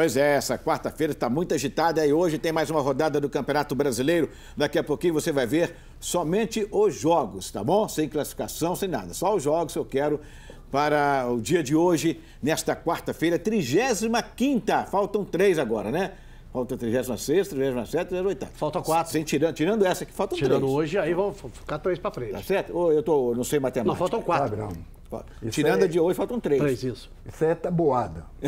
Pois é, essa quarta-feira está muito agitada e hoje tem mais uma rodada do Campeonato Brasileiro. Daqui a pouquinho você vai ver somente os jogos, tá bom? Sem classificação, sem nada. Só os jogos eu quero para o dia de hoje, nesta quarta-feira, 35 quinta. Faltam três agora, né? Falta 36, 37, 38. Falta quatro. Sem, tirando, tirando essa aqui, falta tirando três. Tirando hoje, aí vão ficar três para frente. Tá certo? Ou eu tô, não sei matemática. Não, faltam quatro. Sabe, não. Tirando é... a de hoje, faltam três. Três, isso. Isso é tabuada.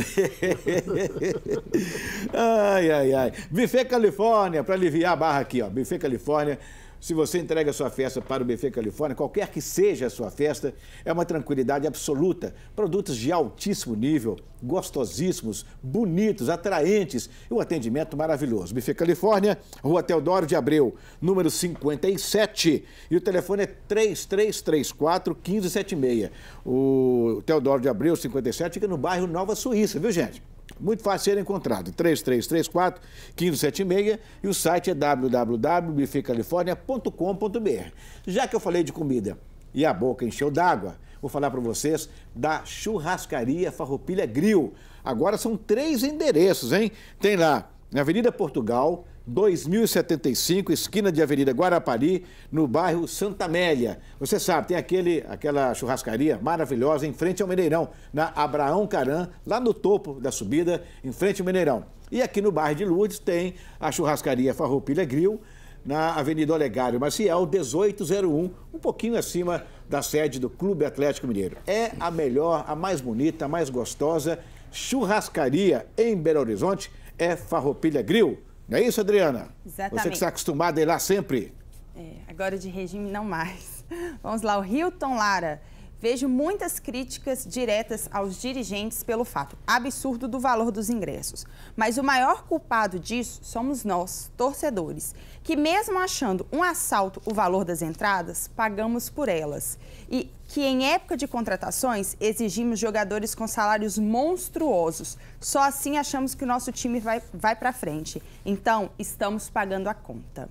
ai, ai, ai. Buffet Califórnia, para aliviar a barra aqui, ó. Buffet Califórnia se você entrega a sua festa para o Buffet Califórnia, qualquer que seja a sua festa, é uma tranquilidade absoluta. Produtos de altíssimo nível, gostosíssimos, bonitos, atraentes e um atendimento maravilhoso. Buffet Califórnia, Rua Teodoro de Abreu, número 57. E o telefone é 3334 1576. O Teodoro de Abreu, 57, fica no bairro Nova Suíça, viu, gente? Muito fácil ser encontrado. 3334 1576 e o site é www.bifecalifornia.com.br. Já que eu falei de comida e a boca encheu d'água, vou falar para vocês da churrascaria Farroupilha Grill. Agora são três endereços, hein? Tem lá na Avenida Portugal, 2075, esquina de Avenida Guarapari, no bairro Santa Amélia. Você sabe, tem aquele, aquela churrascaria maravilhosa em frente ao Mineirão, na Abraão Caran, lá no topo da subida, em frente ao Mineirão. E aqui no bairro de Lourdes tem a churrascaria Farroupilha Grill, na Avenida Olegário Maciel, 1801, um pouquinho acima da sede do Clube Atlético Mineiro. É a melhor, a mais bonita, a mais gostosa churrascaria em Belo Horizonte, é Farroupilha Grill. Não é isso, Adriana? Exatamente. Você que está acostumada a ir lá sempre. É, agora de regime não mais. Vamos lá, o Hilton Lara vejo muitas críticas diretas aos dirigentes pelo fato absurdo do valor dos ingressos. Mas o maior culpado disso somos nós, torcedores, que, mesmo achando um assalto o valor das entradas, pagamos por elas. E que em época de contratações exigimos jogadores com salários monstruosos. Só assim achamos que o nosso time vai, vai para frente. Então, estamos pagando a conta.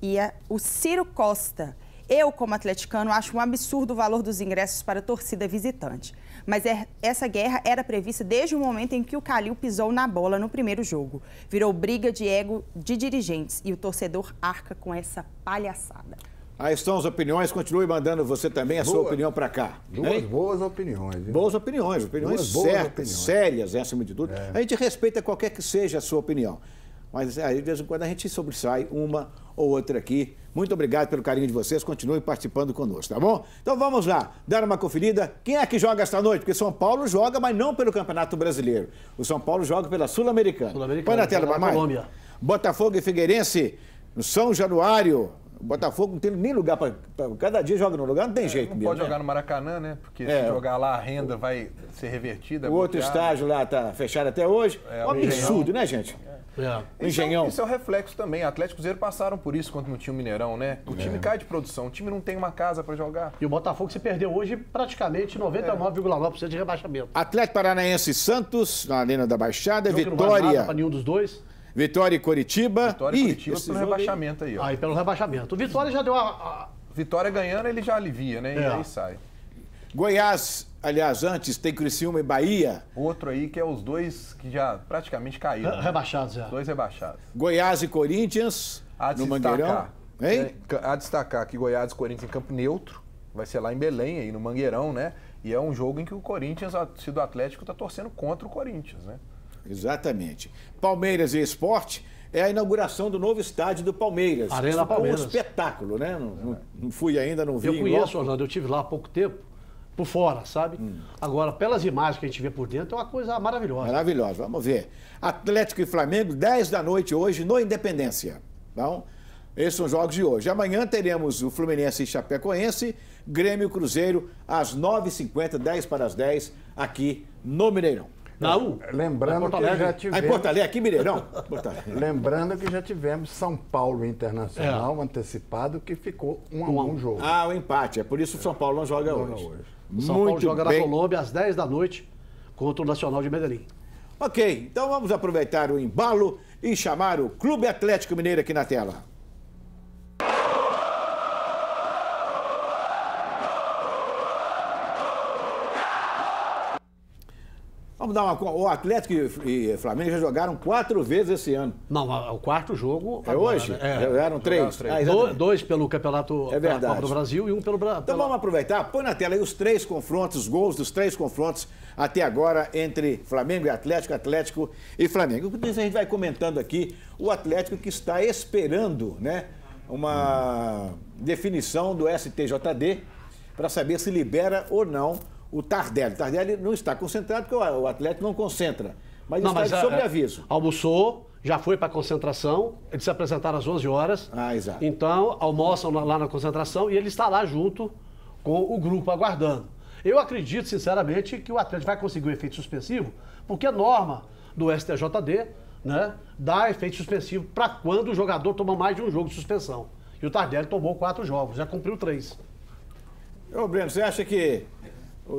E a, o Ciro Costa eu, como atleticano, acho um absurdo o valor dos ingressos para a torcida visitante. Mas é, essa guerra era prevista desde o momento em que o Calil pisou na bola no primeiro jogo. Virou briga de ego de dirigentes e o torcedor arca com essa palhaçada. Aí estão as opiniões, continue mandando você também a Boa. sua opinião para cá. Duas né? boas opiniões. Boas opiniões, opiniões Duas certas, opiniões. sérias, acima de tudo. É. A gente respeita qualquer que seja a sua opinião. Mas é, aí, de vez em quando, a gente sobressai uma ou outra aqui. Muito obrigado pelo carinho de vocês. Continuem participando conosco, tá bom? Então vamos lá, dar uma conferida. Quem é que joga esta noite? Porque São Paulo joga, mas não pelo Campeonato Brasileiro. O São Paulo joga pela Sul-Americana. Sul Põe na tela, Mamãe. Botafogo e Figueirense no São Januário. Botafogo não tem nem lugar para. Cada dia joga num lugar, não tem é, jeito não mesmo. Pode né? jogar no Maracanã, né? Porque é, se jogar lá a renda vai ser revertida. O outro estágio lá tá fechado até hoje. É um absurdo, né, gente? É. é Engenhão. Isso é o reflexo também. Atlético Cruzeiro passaram por isso quando não tinha o Mineirão, né? O time é. cai de produção, o time não tem uma casa para jogar. E o Botafogo se perdeu hoje praticamente 99,9% de rebaixamento. Atlético Paranaense e Santos, na Arena da Baixada, Jogo vitória. não vale nada nenhum dos dois. Vitória e Coritiba. Vitória e Coritiba pelo rebaixamento aí, ó. Aí pelo rebaixamento. O Vitória já deu a. Vitória ganhando, ele já alivia, né? É. E aí sai. Goiás, aliás, antes tem Criciúma e Bahia. Outro aí que é os dois que já praticamente caíram. Né? Rebaixados né? já. dois rebaixados. Goiás e Corinthians a no destacar, Mangueirão. Hein? É, a destacar que Goiás e Corinthians em campo neutro. Vai ser lá em Belém, aí no Mangueirão, né? E é um jogo em que o Corinthians, se do Atlético, está torcendo contra o Corinthians, né? Exatamente. Palmeiras e Esporte é a inauguração do novo estádio do Palmeiras. Arena Palmeiras. Um espetáculo, né? Não, não, não fui ainda, não vi. Eu conheço, Orlando, eu tive lá há pouco tempo, por fora, sabe? Hum. Agora, pelas imagens que a gente vê por dentro, é uma coisa maravilhosa. Maravilhosa, vamos ver. Atlético e Flamengo, 10 da noite hoje, no Independência. Então, esses são os jogos de hoje. Amanhã teremos o Fluminense e Chapecoense, Grêmio e Cruzeiro, às 9h50, 10 para as 10, aqui no Mineirão. U. É, lembrando é que já tivemos. Ah, em Porto Alegre, aqui, Mineirão. Lembrando que já tivemos São Paulo Internacional é. antecipado, que ficou um a um, um jogo. Ah, o um empate. É por isso que o São Paulo não joga não hoje. hoje. São Muito Paulo joga bem. na Colômbia às 10 da noite contra o Nacional de Medellín. Ok, então vamos aproveitar o embalo e chamar o Clube Atlético Mineiro aqui na tela. Vamos dar uma. O Atlético e Flamengo já jogaram quatro vezes esse ano. Não, o quarto jogo. É agora, hoje? Né? É. Jogaram três. Ah, três. Ah, dois pelo Campeonato é verdade. Copa do Brasil e um pelo Brasil. Então pela... vamos aproveitar, põe na tela aí os três confrontos, os gols dos três confrontos até agora entre Flamengo e Atlético, Atlético e Flamengo. A gente vai comentando aqui o Atlético que está esperando, né? Uma definição do STJD para saber se libera ou não o Tardelli. O Tardelli não está concentrado, porque o atleta não concentra. Mas não, está mas, de sobreaviso. Almoçou, já foi para a concentração, eles se apresentaram às 11 horas. Ah, exato. Então, almoçam lá na concentração e ele está lá junto com o grupo aguardando. Eu acredito, sinceramente, que o atleta vai conseguir o um efeito suspensivo, porque a é norma do STJD né, dá efeito suspensivo para quando o jogador toma mais de um jogo de suspensão. E o Tardelli tomou quatro jogos, já cumpriu três. Ô, Breno, você acha que o,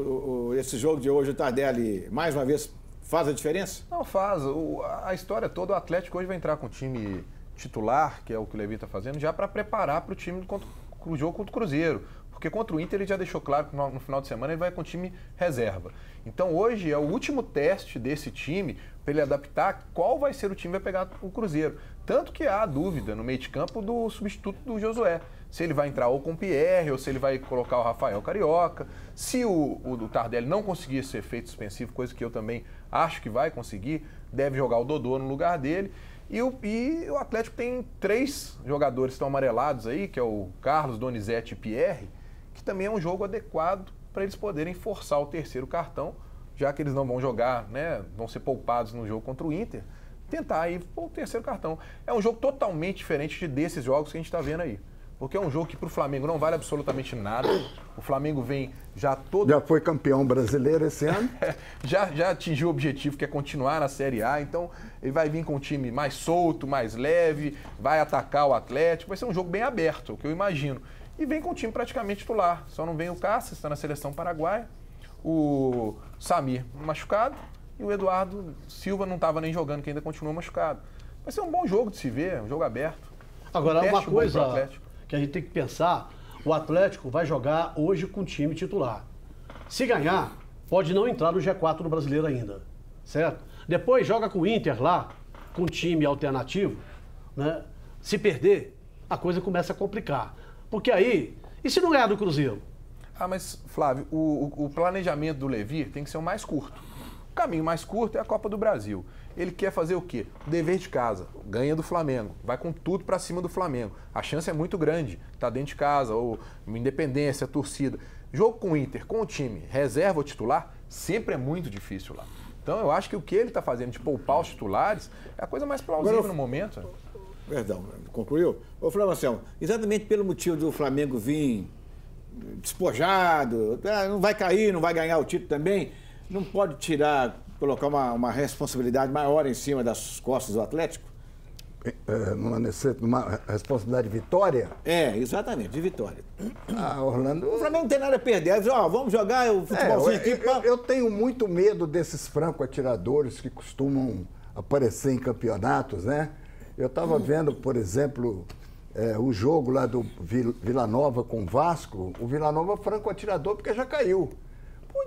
o, esse jogo de hoje, o Tardelli, mais uma vez, faz a diferença? Não, faz. O, a história toda, o Atlético hoje vai entrar com o time titular, que é o que o Levi está fazendo, já para preparar para o time contra, o jogo contra o Cruzeiro. Porque contra o Inter ele já deixou claro que no, no final de semana ele vai com o time reserva. Então hoje é o último teste desse time para ele adaptar qual vai ser o time que vai pegar o Cruzeiro. Tanto que há dúvida no meio de campo do substituto do Josué se ele vai entrar ou com o Pierre, ou se ele vai colocar o Rafael Carioca. Se o, o, o Tardelli não conseguir esse efeito suspensivo, coisa que eu também acho que vai conseguir, deve jogar o Dodô no lugar dele. E o, e o Atlético tem três jogadores que estão amarelados aí, que é o Carlos, Donizete e Pierre, que também é um jogo adequado para eles poderem forçar o terceiro cartão, já que eles não vão jogar, né, vão ser poupados no jogo contra o Inter, tentar aí o terceiro cartão. É um jogo totalmente diferente desses jogos que a gente está vendo aí. Porque é um jogo que para o Flamengo não vale absolutamente nada. O Flamengo vem já todo. Já foi campeão brasileiro esse ano? já, já atingiu o objetivo, que é continuar na Série A. Então, ele vai vir com um time mais solto, mais leve, vai atacar o Atlético. Vai ser um jogo bem aberto, o que eu imagino. E vem com o time praticamente titular. Só não vem o Cássio, está na seleção paraguaia. O Samir machucado. E o Eduardo Silva não estava nem jogando, que ainda continua machucado. Vai ser um bom jogo de se ver, um jogo aberto. Agora, um uma coisa que a gente tem que pensar, o Atlético vai jogar hoje com time titular. Se ganhar, pode não entrar no G4 do brasileiro ainda, certo? Depois joga com o Inter lá, com time alternativo, né? Se perder, a coisa começa a complicar. Porque aí, e se não ganhar do Cruzeiro? Ah, mas, Flávio, o, o planejamento do Levi tem que ser o mais curto. O caminho mais curto é a Copa do Brasil. Ele quer fazer o quê? Dever de casa. Ganha do Flamengo. Vai com tudo para cima do Flamengo. A chance é muito grande. Tá dentro de casa, ou independência, torcida. Jogo com o Inter, com o time, reserva ou titular, sempre é muito difícil lá. Então eu acho que o que ele está fazendo de poupar os titulares é a coisa mais plausível Agora, no momento. Perdão, concluiu? Ô, Marcelo, exatamente pelo motivo do Flamengo vir despojado, ah, não vai cair, não vai ganhar o título também, não pode tirar colocar uma, uma responsabilidade maior em cima das costas do Atlético? É, é numa, numa responsabilidade de vitória? É, exatamente, de vitória. Ah, Orlando. O Flamengo não tem nada a perder. Diz, ó, vamos jogar o é, futebolzinho é, aqui. Eu, pra... eu, tenho muito medo desses franco-atiradores que costumam aparecer em campeonatos, né? Eu estava vendo, por exemplo, é, o jogo lá do Vila Nova com o Vasco. O Vila Nova é franco-atirador porque já caiu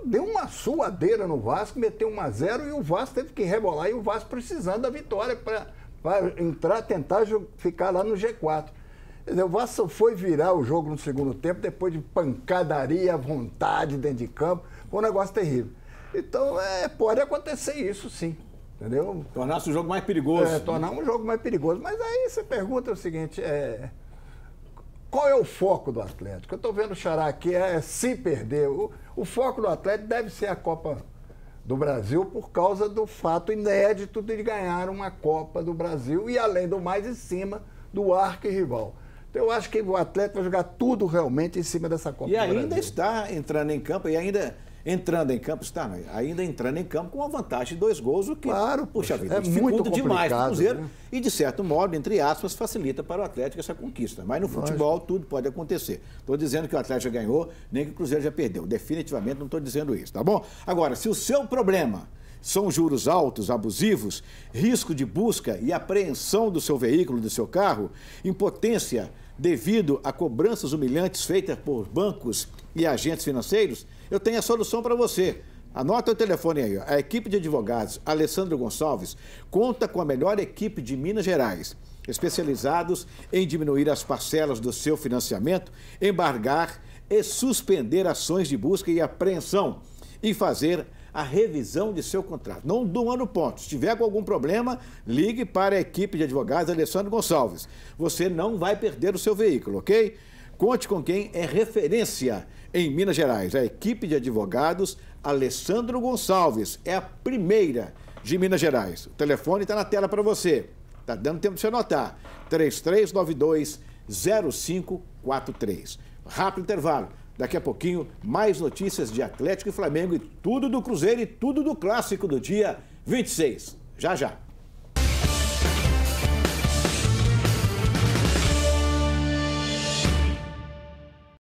deu uma suadeira no Vasco, meteu 1 a 0 e o Vasco teve que rebolar e o Vasco precisando da vitória para entrar, tentar ficar lá no G4. o Vasco foi virar o jogo no segundo tempo depois de pancadaria vontade dentro de campo, foi um negócio terrível. Então, é, pode acontecer isso, sim. Entendeu? Tornar-se um jogo mais perigoso. É, tornar um jogo mais perigoso. Mas aí você pergunta o seguinte, é, qual é o foco do Atlético? Eu estou vendo o Xará aqui, é, é se perder. O, o foco do atleta deve ser a Copa do Brasil por causa do fato inédito de ganhar uma Copa do Brasil e, além do mais, em cima do arquirrival. Então, eu acho que o atleta vai jogar tudo realmente em cima dessa Copa. E ainda está entrando em campo e ainda entrando em campo, está ainda entrando em campo com uma vantagem de dois gols, o que, claro, puxa vida, é muito demais para o Cruzeiro né? e, de certo modo, entre aspas, facilita para o Atlético essa conquista. Mas no futebol tudo pode acontecer. Estou dizendo que o Atlético ganhou, nem que o Cruzeiro já perdeu. Definitivamente não estou dizendo isso, tá bom? Agora, se o seu problema são juros altos, abusivos, risco de busca e apreensão do seu veículo, do seu carro, impotência devido a cobranças humilhantes feitas por bancos e agentes financeiros, eu tenho a solução para você. Anota o telefone aí. A equipe de advogados Alessandro Gonçalves conta com a melhor equipe de Minas Gerais, especializados em diminuir as parcelas do seu financiamento, embargar e suspender ações de busca e apreensão e fazer a revisão de seu contrato. Não do ano ponto. Se tiver algum problema, ligue para a equipe de advogados Alessandro Gonçalves. Você não vai perder o seu veículo, ok? Conte com quem é referência em Minas Gerais. A equipe de advogados Alessandro Gonçalves é a primeira de Minas Gerais. O telefone está na tela para você. Tá dando tempo de você anotar. 3392 0543. Rápido intervalo. Daqui a pouquinho, mais notícias de Atlético e Flamengo e tudo do Cruzeiro e tudo do clássico do dia 26. Já já.